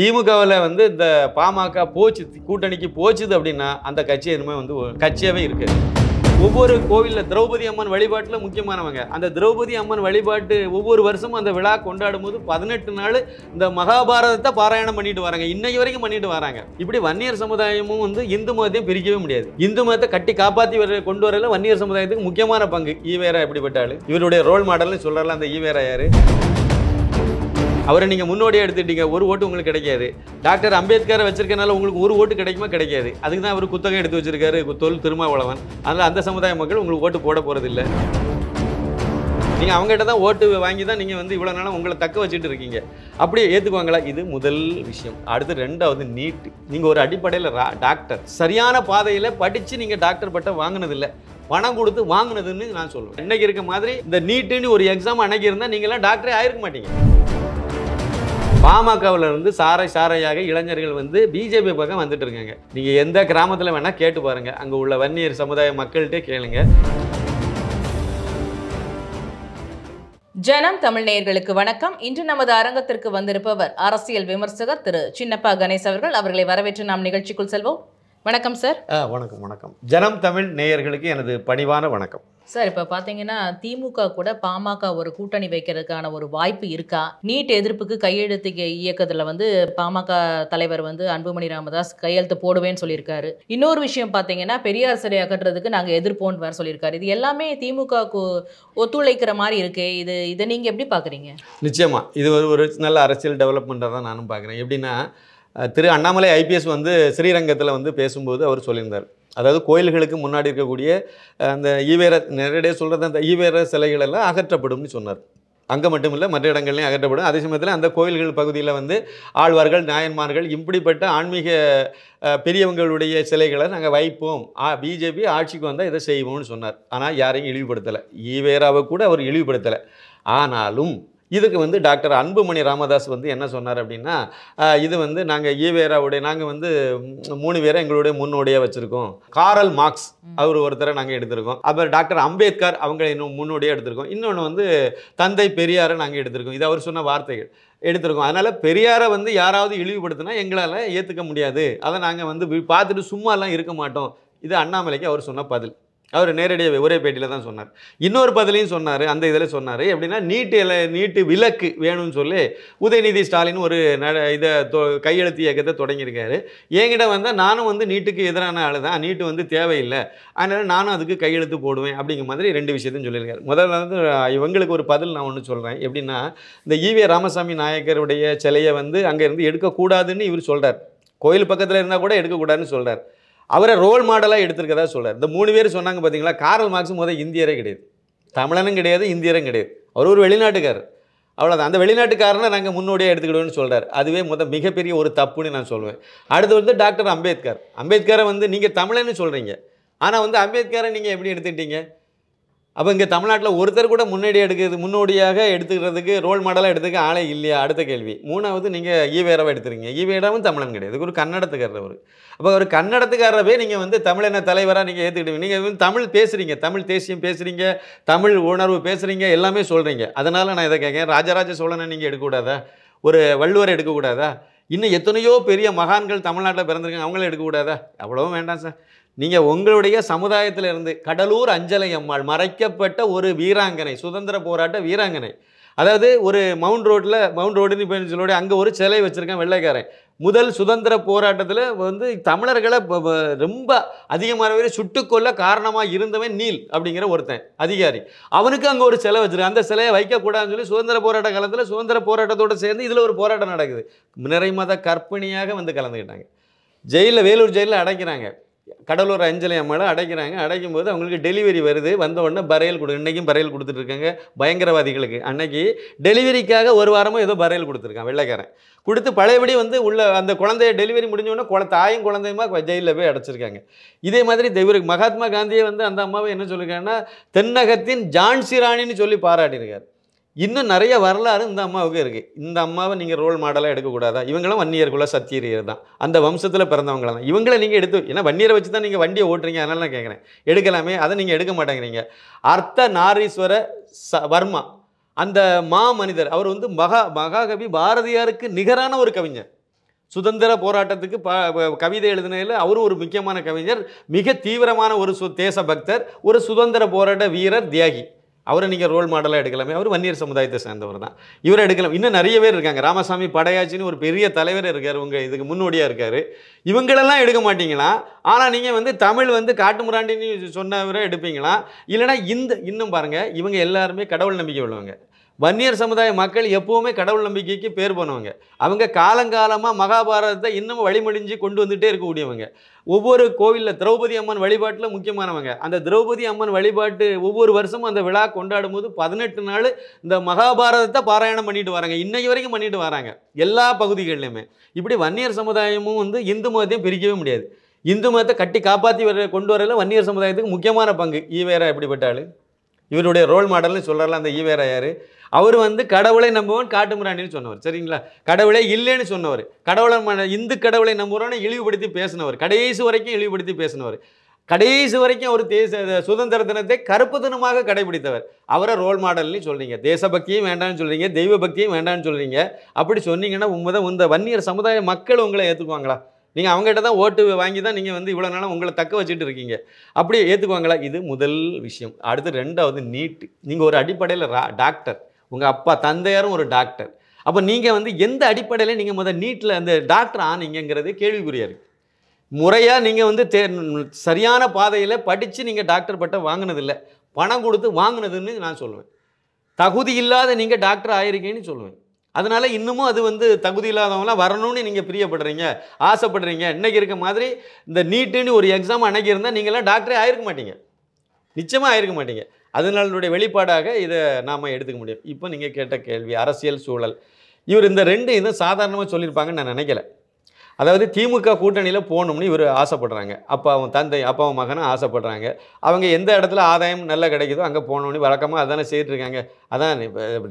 திமுகவில் வந்து இந்த பாமக போச்சு கூட்டணிக்கு போச்சுது அப்படின்னா அந்த கட்சி இனிமே வந்து கட்சியாகவே இருக்குது ஒவ்வொரு கோவிலில் திரௌபதி அம்மன் வழிபாட்டில் முக்கியமானவங்க அந்த திரௌபதி அம்மன் வழிபாட்டு ஒவ்வொரு வருஷமும் அந்த விழா கொண்டாடும் போது பதினெட்டு நாள் இந்த மகாபாரதத்தை பாராயணம் பண்ணிட்டு வராங்க இன்னைக்கு வரைக்கும் பண்ணிட்டு வராங்க இப்படி வன்னியர் சமுதாயமும் வந்து இந்து மதத்தையும் பிரிக்கவே முடியாது இந்து மதத்தை கட்டி காப்பாற்றி வர கொண்டு வரல வன்னியர் சமுதாயத்துக்கு முக்கியமான பங்கு ஈவேரா எப்படிப்பட்டாலும் இவருடைய ரோல் மாடல்னு சொல்கிறாங்களா அந்த ஈவேரா யாரு அவரை நீங்கள் முன்னோடியே எடுத்துட்டீங்க ஒரு ஓட்டு உங்களுக்கு கிடைக்காது டாக்டர் அம்பேத்கரை வச்சிருக்கனால உங்களுக்கு ஒரு ஓட்டு கிடைக்குமா கிடைக்காது அதுக்கு தான் அவர் குத்தகை எடுத்து வச்சிருக்காரு தொல் திருமாவளவன் அதனால் அந்த சமுதாய மக்கள் உங்களுக்கு ஓட்டு போட போகிறதில்லை நீங்கள் அவங்ககிட்ட தான் ஓட்டு வாங்கி தான் நீங்கள் வந்து இவ்வளோ நாளாக உங்களை தக்க வச்சுட்டு இருக்கீங்க அப்படியே ஏற்றுக்குவாங்களா இது முதல் விஷயம் அடுத்து ரெண்டாவது நீட் நீங்கள் ஒரு அடிப்படையில் டாக்டர் சரியான பாதையில் படித்து நீங்கள் டாக்டர் பட்டம் வாங்கினதில்லை பணம் கொடுத்து வாங்கினதுன்னு நான் சொல்லுவேன் இன்றைக்கி இருக்க மாதிரி இந்த நீட்டுன்னு ஒரு எக்ஸாம் அன்னைக்கு இருந்தால் நீங்களாம் டாக்டரே ஆயிருக்க மாட்டீங்க பாமகவில் இருந்து சாரை சாரையாக இளைஞர்கள் வந்து பிஜேபி பக்கம் வந்துட்டு இருக்காங்க நீங்கள் எந்த கிராமத்தில் வேணால் கேட்டு பாருங்கள் அங்கே உள்ள வன்னியர் சமுதாய மக்கள்கிட்டே கேளுங்க ஜனம் தமிழ் நேயர்களுக்கு வணக்கம் இன்று நமது அரங்கத்திற்கு வந்திருப்பவர் அரசியல் விமர்சகர் திரு சின்னப்பா கணேஷ் அவர்கள் அவர்களை வரவேற்று நாம் நிகழ்ச்சிக்குள் செல்வோம் வணக்கம் சார் வணக்கம் வணக்கம் ஜனம் தமிழ் நேயர்களுக்கு எனது பணிவான வணக்கம் சார் இப்போ பார்த்தீங்கன்னா திமுக கூட பாமக ஒரு கூட்டணி வைக்கிறதுக்கான ஒரு வாய்ப்பு இருக்கா நீட் எதிர்ப்புக்கு கையெழுத்து இயக்கத்தில் வந்து பாமக தலைவர் வந்து அன்புமணி ராமதாஸ் கையெழுத்து போடுவேன்னு சொல்லியிருக்காரு இன்னொரு விஷயம் பார்த்தீங்கன்னா பெரியார் சிலை அகற்றுறதுக்கு நாங்கள் எதிர்ப்போன்னு வேறு சொல்லியிருக்காரு இது எல்லாமே திமுக ஒத்துழைக்கிற மாதிரி இருக்கு இது இதை நீங்கள் எப்படி பார்க்குறீங்க நிச்சயமாக இது ஒரு ஒரு நல்ல அரசியல் டெவலப்மெண்ட்டாக தான் நானும் பார்க்குறேன் எப்படின்னா திரு அண்ணாமலை ஐபிஎஸ் வந்து ஸ்ரீரங்கத்தில் வந்து பேசும்போது அவர் சொல்லியிருந்தார் அதாவது கோயில்களுக்கு முன்னாடி இருக்கக்கூடிய அந்த ஈவேர நேரடியாக சொல்கிறது அந்த ஈவேர சிலைகளெல்லாம் அகற்றப்படும்னு சொன்னார் அங்கே மட்டும் இல்லை மற்ற இடங்கள்லையும் அகற்றப்படும் அதே சமயத்தில் அந்த கோயில்கள் பகுதியில் வந்து ஆழ்வார்கள் நாயன்மார்கள் இப்படிப்பட்ட ஆன்மீக பெரியவங்களுடைய சிலைகளை நாங்கள் வைப்போம் பிஜேபி ஆட்சிக்கு வந்தால் இதை செய்வோம்னு சொன்னார் ஆனால் யாரையும் இழிவுபடுத்தலை ஈவேராவை கூட அவர் இழிவுபடுத்தலை ஆனாலும் இதுக்கு வந்து டாக்டர் அன்புமணி ராமதாஸ் வந்து என்ன சொன்னார் அப்படின்னா இது வந்து நாங்கள் ஈவேராவுடைய நாங்கள் வந்து மூணு பேரை எங்களுடைய முன்னோடியாக வச்சுருக்கோம் காரல் மார்க்ஸ் அவர் ஒருத்தரை நாங்கள் எடுத்திருக்கோம் அப்புறம் டாக்டர் அம்பேத்கர் அவங்க இன்னும் முன்னோடியாக எடுத்திருக்கோம் இன்னொன்று வந்து தந்தை பெரியாரை நாங்கள் எடுத்திருக்கோம் இது அவர் சொன்ன வார்த்தைகள் எடுத்திருக்கோம் அதனால் பெரியாரை வந்து யாராவது இழிவுபடுத்தினா எங்களால் ஏற்றுக்க முடியாது அதை நாங்கள் வந்து பார்த்துட்டு சும்மாலாம் இருக்க மாட்டோம் இது அண்ணாமலைக்கு அவர் சொன்ன பதில் அவர் நேரடியாக ஒரே பேட்டியில் தான் சொன்னார் இன்னொரு பதிலையும் சொன்னார் அந்த இதில் சொன்னார் எப்படின்னா நீட்டு இல நீட்டு விலக்கு வேணும்னு சொல்லி உதயநிதி ஸ்டாலின் ஒரு நட இதை தொ கையெழுத்து இயக்கத்தை தொடங்கியிருக்காரு என்கிட்ட வந்தால் நானும் வந்து நீட்டுக்கு எதிரான ஆள் தான் நீட்டு வந்து தேவையில்லை அதனால் நானும் அதுக்கு கையெழுத்து போடுவேன் அப்படிங்கிற மாதிரி ரெண்டு விஷயத்தையும் சொல்லியிருக்காரு முதல்ல வந்து இவங்களுக்கு ஒரு பதில் நான் ஒன்று சொல்கிறேன் எப்படின்னா இந்த ஈவே ராமசாமி நாயக்கருடைய சிலையை வந்து அங்கேருந்து எடுக்கக்கூடாதுன்னு இவர் சொல்கிறார் கோயில் பக்கத்தில் இருந்தால் கூட எடுக்கக்கூடாதுன்னு சொல்கிறார் அவரை ரோல் மாடலாக எடுத்திருக்கதா சொல்கிறார் இந்த மூணு பேர் சொன்னாங்க பார்த்தீங்களா காரல் மார்க்ஸும் முதல் இந்தியரே கிடையாது தமிழனும் கிடையாது இந்தியரும் கிடையாது அவர் ஒரு வெளிநாட்டுக்காரர் அவ்வளோதான் அந்த வெளிநாட்டுக்காரனை நாங்கள் முன்னோடியாக எடுத்துக்கிடுவோம்னு சொல்கிறார் அதுவே முதல் மிகப்பெரிய ஒரு தப்புன்னு நான் சொல்லுவேன் அடுத்து வந்து டாக்டர் அம்பேத்கர் அம்பேத்கரை வந்து நீங்கள் தமிழன்னு சொல்கிறீங்க ஆனால் வந்து அம்பேத்கரை நீங்கள் எப்படி எடுத்துக்கிட்டீங்க அப்போ இங்கே தமிழ்நாட்டில் ஒருத்தர் கூட முன்னாடி எடுக்கிறது முன்னோடியாக எடுத்துக்கிறதுக்கு ரோல் மாடலாக எடுத்துக்க ஆளே இல்லையா அடுத்த கேள்வி மூணாவது நீங்கள் ஈவேராவை எடுத்துருங்க ஈவேடாவும் தமிழன் கிடையாது ஒரு கன்னடத்துக்காரர் அவர் அப்போ ஒரு கன்னடத்துக்காரவே நீங்கள் வந்து தமிழன தலைவராக நீங்கள் ஏற்றுக்கிட்டு நீங்கள் வந்து தமிழ் பேசுகிறீங்க தமிழ் தேசியம் பேசுகிறீங்க தமிழ் உணர்வு பேசுகிறீங்க எல்லாமே சொல்கிறீங்க அதனால் நான் இதை கேட்குறேன் ராஜராஜ சோழனை நீங்கள் எடுக்கக்கூடாதா ஒரு வள்ளுவர் எடுக்கக்கூடாதா இன்னும் எத்தனையோ பெரிய மகான்கள் தமிழ்நாட்டில் பிறந்திருக்காங்க அவங்களும் எடுக்கக்கூடாதா அவ்வளோவும் வேண்டாம் சார் நீங்கள் உங்களுடைய சமுதாயத்திலிருந்து கடலூர் அஞ்சலை அம்மாள் மறைக்கப்பட்ட ஒரு வீராங்கனை சுதந்திர போராட்ட வீராங்கனை அதாவது ஒரு மவுண்ட் ரோட்டில் மவுண்ட் ரோடுன்னு இப்போ சொல்லி அங்கே ஒரு சிலை வச்சுருக்கேன் வெள்ளைக்காரன் முதல் சுதந்திர போராட்டத்தில் வந்து தமிழர்களை ரொம்ப அதிகமான சுட்டுக்கொல்ல சுட்டுக்கொள்ள காரணமாக இருந்தவன் நீல் அப்படிங்கிற ஒருத்தன் அதிகாரி அவனுக்கு அங்கே ஒரு சிலை வச்சுருக்கேன் அந்த சிலையை வைக்கக்கூடாதுன்னு சொல்லி சுதந்திர போராட்ட காலத்தில் சுதந்திர போராட்டத்தோடு சேர்ந்து இதில் ஒரு போராட்டம் நடக்குது நிறை மத கற்பிணியாக வந்து கலந்துக்கிட்டாங்க ஜெயிலில் வேலூர் ஜெயிலில் அடைக்கிறாங்க கடலூர் அஞ்சலி அம்மாவை அடைக்கிறாங்க அடைக்கும் போது அவங்களுக்கு டெலிவரி வருது வந்த உடனே பரையல் கொடு இன்றைக்கும் பரையல் கொடுத்துட்ருக்காங்க பயங்கரவாதிகளுக்கு அன்னைக்கு டெலிவரிக்காக ஒரு வாரமும் ஏதோ பரையல் கொடுத்துருக்கான் வெள்ளைக்காரன் கொடுத்து பழையபடி வந்து உள்ள அந்த குழந்தைய டெலிவரி முடிஞ்சோடனே குழ தாயும் குழந்தையுமா ஜெயிலில் போய் அடைச்சிருக்காங்க இதே மாதிரி தெய்வ மகாத்மா காந்தியை வந்து அந்த அம்மாவை என்ன சொல்லியிருக்காங்கன்னா தென்னகத்தின் ஜான்சி ராணின்னு சொல்லி பாராட்டியிருக்காரு இன்னும் நிறைய வரலாறு இந்த அம்மாவுக்கு இருக்குது இந்த அம்மாவை நீங்கள் ரோல் மாடலாக எடுக்கக்கூடாதா இவங்களும் வன்னியர்குள்ள சத்தியரியர் தான் அந்த வம்சத்தில் பிறந்தவங்கள தான் இவங்கள நீங்கள் எடுத்து ஏன்னா வன்னியரை வச்சு தான் நீங்கள் வண்டியை ஓட்டுறீங்க அதனால நான் கேட்குறேன் எடுக்கலாமே அதை நீங்கள் எடுக்க மாட்டேங்கிறீங்க அர்த்த நாரீஸ்வர ச வர்மா அந்த மா மனிதர் அவர் வந்து மகா மகாகவி பாரதியாருக்கு நிகரான ஒரு கவிஞர் சுதந்திர போராட்டத்துக்கு ப கவிதை எழுதினதில் அவரும் ஒரு முக்கியமான கவிஞர் மிக தீவிரமான ஒரு சு தேசபக்தர் ஒரு சுதந்திர போராட்ட வீரர் தியாகி அவரை நீங்கள் ரோல் மாடலாக எடுக்கலாமே அவர் வன்னியர் சமுதாயத்தை சேர்ந்தவர் தான் இவரை எடுக்கலாம் இன்னும் நிறைய பேர் இருக்காங்க ராமசாமி படையாச்சின்னு ஒரு பெரிய தலைவர் இருக்கார் உங்கள் இதுக்கு முன்னோடியாக இருக்கார் இவங்களெல்லாம் எடுக்க மாட்டிங்களா ஆனால் நீங்கள் வந்து தமிழ் வந்து முராண்டின்னு சொன்னவரை எடுப்பீங்களா இல்லைனா இந்த இன்னும் பாருங்கள் இவங்க எல்லாருமே கடவுள் நம்பிக்கை உள்ளவங்க வன்னியர் சமுதாய மக்கள் எப்போவுமே கடவுள் நம்பிக்கைக்கு பேர் போனவங்க அவங்க காலங்காலமாக மகாபாரதத்தை இன்னமும் வழிமொழிஞ்சு கொண்டு வந்துகிட்டே இருக்கக்கூடியவங்க ஒவ்வொரு கோவிலில் திரௌபதி அம்மன் வழிபாட்டில் முக்கியமானவங்க அந்த திரௌபதி அம்மன் வழிபாட்டு ஒவ்வொரு வருஷமும் அந்த விழா கொண்டாடும் போது பதினெட்டு நாள் இந்த மகாபாரதத்தை பாராயணம் பண்ணிட்டு வராங்க இன்றைக்கு வரைக்கும் பண்ணிட்டு வராங்க எல்லா பகுதிகள்லையுமே இப்படி வன்னியர் சமுதாயமும் வந்து இந்து மதத்தையும் பிரிக்கவே முடியாது இந்து மதத்தை கட்டி காப்பாற்றி வர கொண்டு வரல வன்னியர் சமுதாயத்துக்கு முக்கியமான பங்கு ஈவேரா எப்படிப்பட்டாலும் இவருடைய ரோல் மாடல்னு சொல்கிறார்ல அந்த ஈவேரா யார் அவர் வந்து கடவுளை நம்புவோம் காட்டுமிராண்டின்னு சொன்னவர் சரிங்களா கடவுளே இல்லைன்னு சொன்னவர் கடவுளை இந்து கடவுளை நம்புகிறோன்னு இழிவுபடுத்தி பேசினவர் கடைசி வரைக்கும் இழிவுபடுத்தி பேசினவர் கடைசி வரைக்கும் அவர் தேச சுதந்திர தினத்தை கருப்பு தினமாக கடைபிடித்தவர் அவரை ரோல் மாடல்னு சொல்கிறீங்க தேசபக்தியும் வேண்டாம்னு சொல்கிறீங்க தெய்வ பக்தியும் வேண்டாம்னு சொல்கிறீங்க அப்படி சொன்னீங்கன்னா தான் இந்த வன்னியர் சமுதாய மக்கள் உங்களை ஏற்றுக்குவாங்களா நீங்கள் அவங்ககிட்ட தான் ஓட்டு வாங்கி தான் நீங்கள் வந்து இவ்வளோ நாளாக உங்களை தக்க வச்சுட்டு இருக்கீங்க அப்படியே ஏற்றுக்குவாங்களா இது முதல் விஷயம் அடுத்து ரெண்டாவது நீட்டு நீங்கள் ஒரு அடிப்படையில் டாக்டர் உங்கள் அப்பா தந்தையாரும் ஒரு டாக்டர் அப்போ நீங்கள் வந்து எந்த அடிப்படையில் நீங்கள் முதல் நீட்டில் அந்த டாக்டர் ஆனீங்கிறது கேள்விக்குறியாக இருக்குது முறையாக நீங்கள் வந்து தே சரியான பாதையில் படித்து நீங்கள் டாக்டர் பட்டம் வாங்கினதில்லை பணம் கொடுத்து வாங்கினதுன்னு நான் சொல்லுவேன் தகுதி இல்லாத நீங்கள் டாக்டர் ஆயிருக்கீங்கன்னு சொல்லுவேன் அதனால் இன்னமும் அது வந்து தகுதி இல்லாதவங்களாம் வரணும்னு நீங்கள் பிரியப்படுறீங்க ஆசைப்படுறீங்க இன்றைக்கி இருக்க மாதிரி இந்த நீட்டுன்னு ஒரு எக்ஸாம் அன்னைக்கு இருந்தால் நீங்களாம் டாக்டரே ஆயிருக்க மாட்டீங்க நிச்சயமாக ஆயிருக்க மாட்டீங்க அதனாலுடைய வெளிப்பாடாக இதை நாம் எடுத்துக்க முடியும் இப்போ நீங்கள் கேட்ட கேள்வி அரசியல் சூழல் இவர் இந்த ரெண்டு இதை சாதாரணமாக சொல்லியிருப்பாங்கன்னு நான் நினைக்கல அதாவது திமுக கூட்டணியில் போகணும்னு இவர் ஆசைப்படுறாங்க அப்போ அவன் தந்தை அப்பா அவன் மகனும் ஆசைப்படுறாங்க அவங்க எந்த இடத்துல ஆதாயம் நல்லா கிடைக்குதோ அங்கே போகணும்னு வழக்கமாக அதானே இருக்காங்க அதான்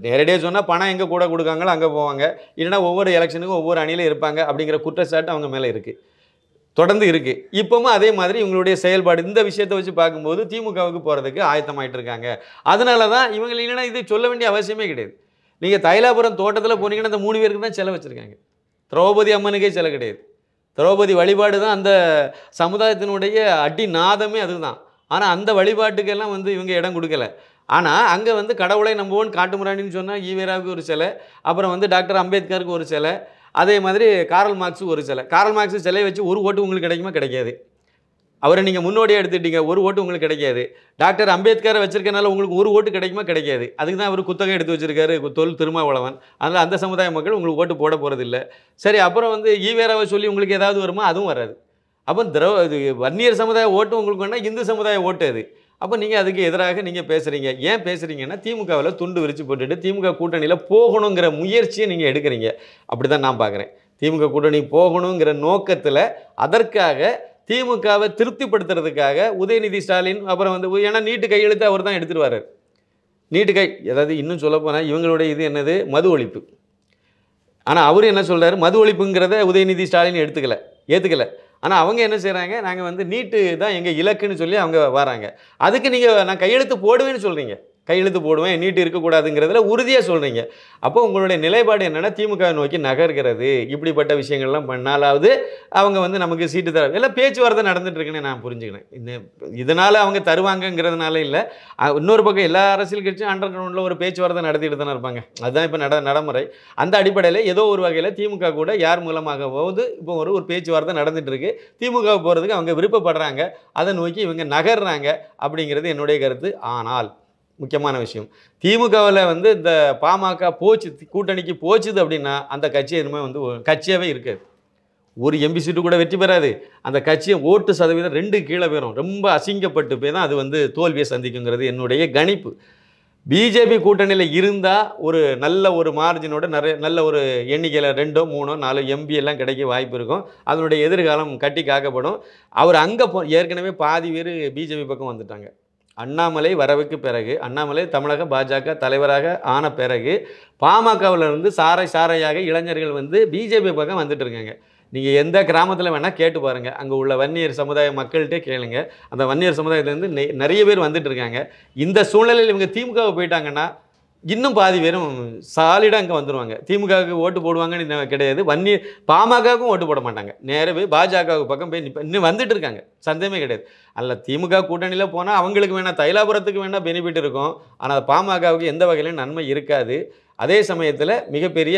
நேரடியாக சொன்னால் பணம் எங்கே கூட கொடுக்காங்களோ அங்கே போவாங்க இல்லைனா ஒவ்வொரு எலெக்ஷனுக்கும் ஒவ்வொரு அணியில் இருப்பாங்க அப்படிங்கிற குற்றச்சாட்டு அவங்க மேலே இருக்குது தொடர்ந்து இருக்குது இப்போவும் அதே மாதிரி இவங்களுடைய செயல்பாடு இந்த விஷயத்தை வச்சு பார்க்கும்போது திமுகவுக்கு போகிறதுக்கு ஆயத்தமாயிட்டு இருக்காங்க அதனால தான் இவங்க இல்லைன்னா இது சொல்ல வேண்டிய அவசியமே கிடையாது நீங்கள் தைலாபுரம் தோட்டத்தில் போனீங்கன்னா அந்த மூணு பேருக்கு தான் வச்சுருக்காங்க திரௌபதி அம்மனுக்கே சிலை கிடையாது திரௌபதி வழிபாடு தான் அந்த சமுதாயத்தினுடைய அடி நாதமே அது தான் ஆனால் அந்த வழிபாட்டுக்கெல்லாம் வந்து இவங்க இடம் கொடுக்கல ஆனால் அங்கே வந்து கடவுளை நம்புவோன்னு காட்டுமுராணின்னு சொன்னால் ஈவேராவுக்கு ஒரு சிலை அப்புறம் வந்து டாக்டர் அம்பேத்கருக்கு ஒரு சிலை அதே மாதிரி காரல் மார்க்ஸு ஒரு சிலை காரல் மார்க்ஸு சிலையை வச்சு ஒரு ஓட்டு உங்களுக்கு கிடைக்குமா கிடைக்காது அவரை நீங்கள் முன்னோடியாக எடுத்துட்டீங்க ஒரு ஓட்டு உங்களுக்கு கிடைக்காது டாக்டர் அம்பேத்கரை வச்சிருக்கனால உங்களுக்கு ஒரு ஓட்டு கிடைக்குமா கிடைக்காது அதுக்கு தான் அவர் குத்தகை எடுத்து வச்சிருக்காரு தொல் திருமாவளவன் அதனால் அந்த சமுதாய மக்கள் உங்களுக்கு ஓட்டு போட போகிறது இல்லை சரி அப்புறம் வந்து ஈவேராவை சொல்லி உங்களுக்கு ஏதாவது வருமா அதுவும் வராது அப்போ திரவ இது வன்னியர் சமுதாய ஓட்டு உங்களுக்கு வேணால் இந்து சமுதாய ஓட்டு அது அப்போ நீங்கள் அதுக்கு எதிராக நீங்கள் பேசுகிறீங்க ஏன் பேசுகிறீங்கன்னா திமுகவில் துண்டு விரித்து போட்டுட்டு திமுக கூட்டணியில் போகணுங்கிற முயற்சியை நீங்கள் எடுக்கிறீங்க அப்படி தான் நான் பார்க்குறேன் திமுக கூட்டணி போகணுங்கிற நோக்கத்தில் அதற்காக திமுகவை திருப்திப்படுத்துறதுக்காக உதயநிதி ஸ்டாலின் அப்புறம் வந்து ஏன்னா நீட்டு கையெழுத்து அவர் தான் எடுத்துகிட்டு நீட்டு கை அதாவது இன்னும் சொல்லப்போனால் இவங்களுடைய இது என்னது மது ஒழிப்பு ஆனால் அவர் என்ன சொல்கிறார் மது ஒழிப்புங்கிறத உதயநிதி ஸ்டாலின் எடுத்துக்கல ஏற்றுக்கல ஆனால் அவங்க என்ன செய்கிறாங்க நாங்கள் வந்து நீட்டு தான் எங்கள் இலக்குன்னு சொல்லி அவங்க வராங்க அதுக்கு நீங்கள் நான் கையெழுத்து போடுவேன்னு சொல்கிறீங்க கையெழுத்து போடுவேன் நீட்டு இருக்கக்கூடாதுங்கிறதுல உறுதியாக சொல்கிறீங்க அப்போ உங்களுடைய நிலைப்பாடு என்னென்னா திமுக நோக்கி நகர்கிறது இப்படிப்பட்ட விஷயங்கள்லாம் பண்ணாலாவது அவங்க வந்து நமக்கு சீட்டு தர இல்லை பேச்சுவார்த்தை நடந்துட்டு இருக்குன்னு நான் புரிஞ்சுக்கிறேன் இந்த இதனால் அவங்க தருவாங்கங்கிறதுனால இல்லை இன்னொரு பக்கம் எல்லா அரசியல் கட்சியும் அண்டர் கிரவுண்டில் ஒரு பேச்சுவார்த்தை நடத்திட்டு தானே இருப்பாங்க அதுதான் இப்போ நட நடைமுறை அந்த அடிப்படையில் ஏதோ ஒரு வகையில் திமுக கூட யார் மூலமாக போகுது இப்போ ஒரு ஒரு பேச்சுவார்த்தை நடந்துட்டு இருக்கு திமுக போகிறதுக்கு அவங்க விருப்பப்படுறாங்க அதை நோக்கி இவங்க நகர்றாங்க அப்படிங்கிறது என்னுடைய கருத்து ஆனால் முக்கியமான விஷயம் திமுகவில் வந்து இந்த பாமக போச்சு கூட்டணிக்கு போச்சுது அப்படின்னா அந்த கட்சி இனிமேல் வந்து கட்சியாகவே இருக்காது ஒரு எம்பி சீட்டு கூட வெற்றி பெறாது அந்த கட்சியை ஓட்டு சதவீதம் ரெண்டு கீழே பெறும் ரொம்ப அசிங்கப்பட்டு போய் தான் அது வந்து தோல்வியை சந்திக்குங்கிறது என்னுடைய கணிப்பு பிஜேபி கூட்டணியில் இருந்தால் ஒரு நல்ல ஒரு மார்ஜினோட நிறைய நல்ல ஒரு எண்ணிக்கையில் ரெண்டோ மூணோ நாலோ எம்பி எல்லாம் கிடைக்க வாய்ப்பு இருக்கும் அதனுடைய எதிர்காலம் கட்டி காக்கப்படும் அவர் அங்கே ஏற்கனவே பாதி பேர் பிஜேபி பக்கம் வந்துட்டாங்க அண்ணாமலை வரவுக்கு பிறகு அண்ணாமலை தமிழக பாஜக தலைவராக ஆன பிறகு பாமகவிலிருந்து சாரை சாரையாக இளைஞர்கள் வந்து பிஜேபி பக்கம் வந்துட்டு இருக்காங்க நீங்கள் எந்த கிராமத்தில் வேணால் கேட்டு பாருங்கள் அங்கே உள்ள வன்னியர் சமுதாய மக்கள்கிட்டே கேளுங்க அந்த வன்னியர் சமுதாயத்துலேருந்து நிறைய பேர் வந்துட்டு இருக்காங்க இந்த சூழ்நிலையில் இவங்க திமுகவை போயிட்டாங்கன்னா இன்னும் பாதி பேரும் சாலிடாக அங்கே வந்துடுவாங்க திமுகவுக்கு ஓட்டு போடுவாங்கன்னு கிடையாது வன்னி பாமகவுக்கும் ஓட்டு போட மாட்டாங்க நேராக போய் பாஜகவுக்கு பக்கம் போய் இன்னும் வந்துட்டு இருக்காங்க சந்தேகமே கிடையாது அல்ல திமுக கூட்டணியில் போனால் அவங்களுக்கு வேணால் தைலாபுரத்துக்கு வேணால் பெனிஃபிட் இருக்கும் ஆனால் பாமகவுக்கு எந்த வகையிலும் நன்மை இருக்காது அதே சமயத்தில் மிகப்பெரிய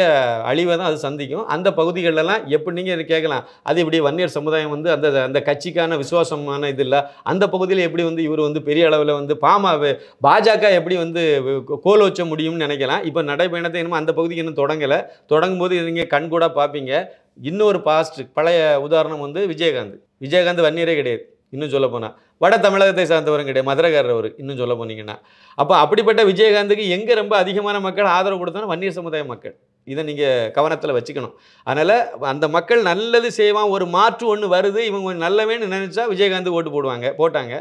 அழிவை தான் அது சந்திக்கும் அந்த பகுதிகளெல்லாம் எப்படி நீங்கள் கேட்கலாம் அது இப்படி வன்னியர் சமுதாயம் வந்து அந்த அந்த கட்சிக்கான விசுவாசமான இது இல்லை அந்த பகுதியில் எப்படி வந்து இவர் வந்து பெரிய அளவில் வந்து பாமா பாஜக எப்படி வந்து கோல் வச்ச முடியும்னு நினைக்கலாம் இப்போ நடைபயணத்தை என்னமோ அந்த பகுதிக்கு இன்னும் தொடங்கலை தொடங்கும்போது நீங்கள் கண்கூடாக பார்ப்பீங்க இன்னொரு பாஸ்ட் பழைய உதாரணம் வந்து விஜயகாந்த் விஜயகாந்த் வன்னியரே கிடையாது இன்னும் சொல்ல போனால் வட தமிழகத்தை சார்ந்தவரும் கிடையாது மதுரகாரர் அவர் இன்னும் சொல்ல போனீங்கன்னா அப்போ அப்படிப்பட்ட விஜயகாந்துக்கு எங்கே ரொம்ப அதிகமான மக்கள் ஆதரவு கொடுத்தோன்னா வன்னியர் சமுதாய மக்கள் இதை நீங்கள் கவனத்தில் வச்சுக்கணும் அதனால் அந்த மக்கள் நல்லது செய்வான் ஒரு மாற்று ஒன்று வருது இவங்க நல்லவேன்னு நினச்சா விஜயகாந்த் ஓட்டு போடுவாங்க போட்டாங்க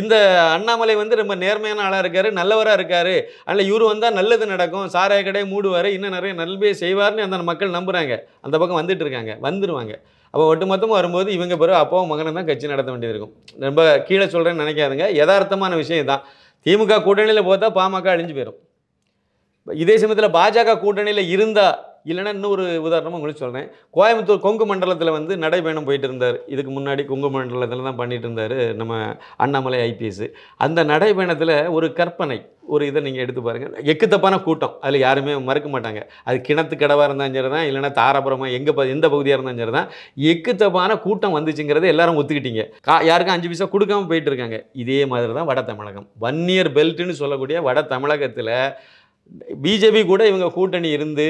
இந்த அண்ணாமலை வந்து ரொம்ப நேர்மையான ஆளாக இருக்கார் நல்லவராக இருக்கார் அதனால் இவர் வந்தால் நல்லது நடக்கும் சாராய கடையை மூடுவார் இன்னும் நிறைய நல்மையை செய்வார்னு அந்த மக்கள் நம்புகிறாங்க அந்த பக்கம் வந்துட்டு இருக்காங்க வந்துடுவாங்க அப்போ ஒட்டுமொத்தமாக வரும்போது இவங்க பிறகு அப்பாவும் மகனும் தான் கட்சி நடத்த வேண்டியது இருக்கும் ரொம்ப கீழே சொல்கிறேன்னு நினைக்காதுங்க யதார்த்தமான விஷயம் தான் திமுக கூட்டணியில் பார்த்தா பாமக அழிஞ்சு போயிடும் இதே சமயத்தில் பாஜக கூட்டணியில் இருந்தால் இல்லைன்னா இன்னொரு உதாரணமாக உங்களுக்கு சொல்கிறேன் கோயம்புத்தூர் கொங்கு மண்டலத்தில் வந்து நடைபயணம் போயிட்டு இருந்தார் இதுக்கு முன்னாடி கொங்கு மண்டலத்தில் தான் பண்ணிட்டு இருந்தார் நம்ம அண்ணாமலை ஐபிஎஸ் அந்த நடைபயணத்தில் ஒரு கற்பனை ஒரு இதை நீங்கள் எடுத்து பாருங்கள் எக்கு தப்பான கூட்டம் அதில் யாருமே மறுக்க மாட்டாங்க அது கிணத்து கடவாக இருந்தாலும் சரி தான் இல்லைனா தாராபுரமாக எங்கே ப எந்த பகுதியாக இருந்தாலும் சரி தான் எக்கு தப்பான கூட்டம் வந்துச்சுங்கிறத எல்லாரும் ஒத்துக்கிட்டீங்க கா யாருக்கும் அஞ்சு பைசா கொடுக்காமல் போயிட்டு இருக்காங்க இதே மாதிரி தான் வட தமிழகம் வன்னியர் பெல்ட்டுன்னு சொல்லக்கூடிய வட தமிழகத்தில் பிஜேபி கூட இவங்க கூட்டணி இருந்து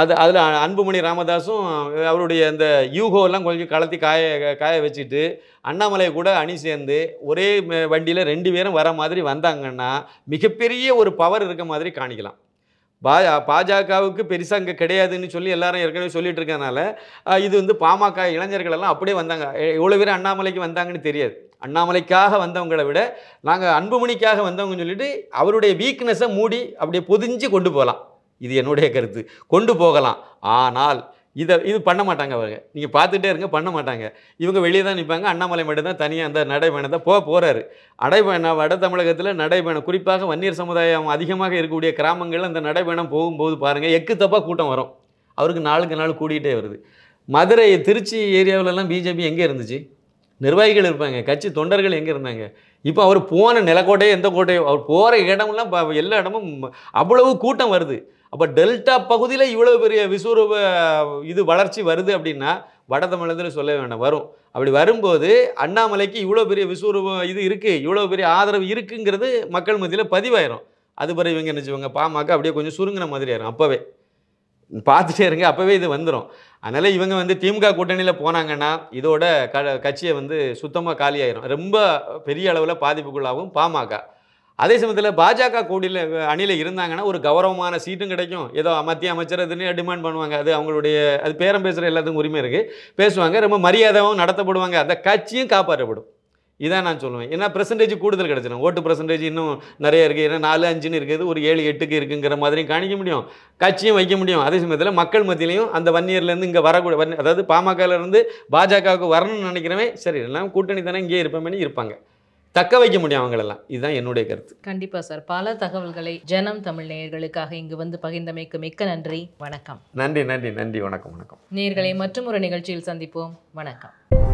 அது அதில் அன்புமணி ராமதாஸும் அவருடைய அந்த யூகோலாம் கொஞ்சம் கலத்தி காய காய வச்சுட்டு அண்ணாமலை கூட அணி சேர்ந்து ஒரே வண்டியில் ரெண்டு பேரும் வர மாதிரி வந்தாங்கன்னா மிகப்பெரிய ஒரு பவர் இருக்க மாதிரி காணிக்கலாம் பா பாஜகவுக்கு பெருசாக அங்கே கிடையாதுன்னு சொல்லி எல்லாரும் ஏற்கனவே சொல்லிகிட்டு இருக்கனால இது வந்து பாமக இளைஞர்களெல்லாம் அப்படியே வந்தாங்க எவ்வளோ பேர் அண்ணாமலைக்கு வந்தாங்கன்னு தெரியாது அண்ணாமலைக்காக வந்தவங்களை விட நாங்கள் அன்புமணிக்காக வந்தவங்கன்னு சொல்லிட்டு அவருடைய வீக்னஸை மூடி அப்படியே பொதிஞ்சு கொண்டு போகலாம் இது என்னுடைய கருத்து கொண்டு போகலாம் ஆனால் இதை இது பண்ண மாட்டாங்க அவங்க நீங்கள் பார்த்துட்டே இருங்க பண்ண மாட்டாங்க இவங்க வெளியே தான் நிற்பாங்க அண்ணாமலை மட்டும் தான் தனியாக அந்த தான் போக போகிறாரு அடைபயணம் வட தமிழகத்தில் நடைபயணம் குறிப்பாக வன்னியர் சமுதாயம் அதிகமாக இருக்கக்கூடிய கிராமங்களில் அந்த நடைபயணம் போகும்போது பாருங்கள் எக்கு தப்பாக கூட்டம் வரும் அவருக்கு நாளுக்கு நாள் கூடிக்கிட்டே வருது மதுரை திருச்சி ஏரியாவிலலாம் பிஜேபி எங்கே இருந்துச்சு நிர்வாகிகள் இருப்பாங்க கட்சி தொண்டர்கள் எங்கே இருந்தாங்க இப்போ அவர் போன நிலக்கோட்டையோ எந்த கோட்டையோ அவர் போகிற இடமெல்லாம் எல்லா இடமும் அவ்வளவு கூட்டம் வருது அப்போ டெல்டா பகுதியில் இவ்வளோ பெரிய விஸ்வரூப இது வளர்ச்சி வருது அப்படின்னா வட தமிழகத்தில் சொல்ல வேண்டாம் வரும் அப்படி வரும்போது அண்ணாமலைக்கு இவ்வளோ பெரிய விஸ்வரூபம் இது இருக்குது இவ்வளோ பெரிய ஆதரவு இருக்குங்கிறது மக்கள் மத்தியில் பதிவாயிரும் அது பிறகு இவங்க நினச்சிவங்க பாமக அப்படியே கொஞ்சம் சுருங்கின மாதிரி ஆயிரும் அப்போவே பார்த்துட்டே இருங்க அப்போவே இது வந்துடும் அதனால் இவங்க வந்து திமுக கூட்டணியில் போனாங்கன்னா இதோட க கட்சியை வந்து சுத்தமாக காலியாயிரும் ரொம்ப பெரிய அளவில் பாதிப்புக்குள்ளாகவும் பாமக அதே சமயத்தில் பாஜக கூடியில் அணியில் இருந்தாங்கன்னா ஒரு கௌரவமான சீட்டும் கிடைக்கும் ஏதோ மத்திய அமைச்சர் இதுன்னு டிமாண்ட் பண்ணுவாங்க அது அவங்களுடைய அது பேரம் பேசுகிற எல்லாத்துக்கும் உரிமை இருக்குது பேசுவாங்க ரொம்ப மரியாதையாகவும் நடத்தப்படுவாங்க அந்த கட்சியும் காப்பாற்றப்படும் இதான் நான் சொல்லுவேன் ஏன்னா பெர்சன்டேஜ் கூடுதல் கிடச்சிடும் ஓட்டு பெர்சன்டேஜ் இன்னும் நிறைய இருக்குது ஏன்னா நாலு அஞ்சுன்னு இருக்குது ஒரு ஏழு எட்டுக்கு இருக்குங்கிற மாதிரியும் காணிக்க முடியும் கட்சியும் வைக்க முடியும் அதே சமயத்தில் மக்கள் மத்தியிலையும் அந்த வன்னியர்லேருந்து இங்கே வரக்கூட வன் அதாவது பாமகலேருந்து பாஜகவுக்கு வரணும்னு நினைக்கிறவன் சரி எல்லாம் கூட்டணி தானே இங்கேயே இருப்பேன் இருப்பாங்க தக்க வைக்க முடியும் அவங்களெல்லாம் இதுதான் என்னுடைய கருத்து கண்டிப்பாக சார் பல தகவல்களை ஜனம் தமிழ் நேயர்களுக்காக இங்கு வந்து பகிர்ந்தமைக்கு மிக்க நன்றி வணக்கம் நன்றி நன்றி நன்றி வணக்கம் வணக்கம் நேர்களை மற்றும் ஒரு நிகழ்ச்சியில் சந்திப்போம் வணக்கம்